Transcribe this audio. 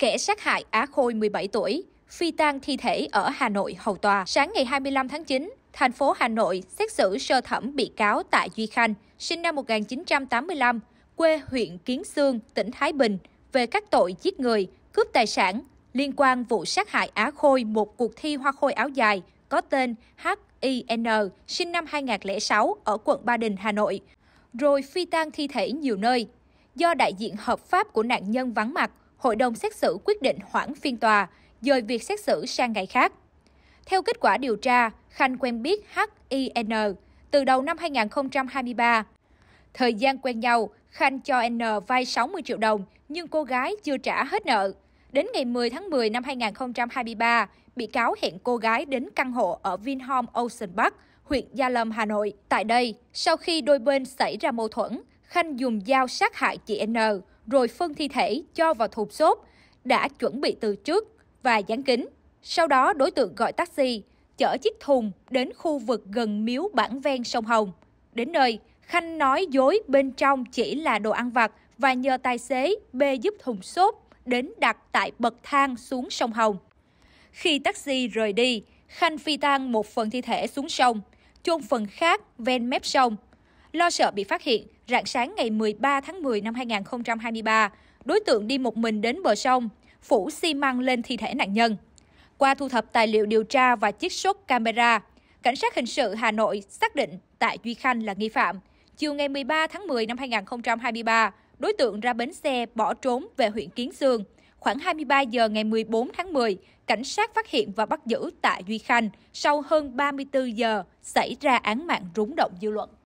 Kẻ sát hại Á Khôi 17 tuổi, phi tang thi thể ở Hà Nội hầu tòa. Sáng ngày 25 tháng 9, thành phố Hà Nội xét xử sơ thẩm bị cáo Tạ Duy Khanh, sinh năm 1985, quê huyện Kiến Sương, tỉnh Thái Bình, về các tội giết người, cướp tài sản liên quan vụ sát hại Á Khôi một cuộc thi hoa khôi áo dài có tên HIN, sinh năm 2006 ở quận Ba Đình, Hà Nội, rồi phi tang thi thể nhiều nơi. Do đại diện hợp pháp của nạn nhân vắng mặt, hội đồng xét xử quyết định hoãn phiên tòa, dời việc xét xử sang ngày khác. Theo kết quả điều tra, Khanh quen biết HIN từ đầu năm 2023. Thời gian quen nhau, Khanh cho N vay 60 triệu đồng nhưng cô gái chưa trả hết nợ. Đến ngày 10 tháng 10 năm 2023, bị cáo hẹn cô gái đến căn hộ ở Vinhome Ocean Park, huyện Gia Lâm, Hà Nội. Tại đây, sau khi đôi bên xảy ra mâu thuẫn, Khanh dùng dao sát hại chị N, rồi phân thi thể cho vào thùng xốp đã chuẩn bị từ trước và dán kính. Sau đó đối tượng gọi taxi, chở chiếc thùng đến khu vực gần miếu bản ven sông Hồng. Đến nơi, Khanh nói dối bên trong chỉ là đồ ăn vặt và nhờ tài xế bê giúp thùng xốp đến đặt tại bậc thang xuống sông Hồng. Khi taxi rời đi, Khanh phi tang một phần thi thể xuống sông, chôn phần khác ven mép sông Lo sợ bị phát hiện, rạng sáng ngày 13 tháng 10 năm 2023, đối tượng đi một mình đến bờ sông, phủ xi măng lên thi thể nạn nhân. Qua thu thập tài liệu điều tra và chiếc sốt camera, Cảnh sát hình sự Hà Nội xác định Tạ Duy Khanh là nghi phạm. Chiều ngày 13 tháng 10 năm 2023, đối tượng ra bến xe bỏ trốn về huyện Kiến Sương. Khoảng 23 giờ ngày 14 tháng 10, cảnh sát phát hiện và bắt giữ Tạ Duy Khanh sau hơn 34 giờ xảy ra án mạng rúng động dư luận.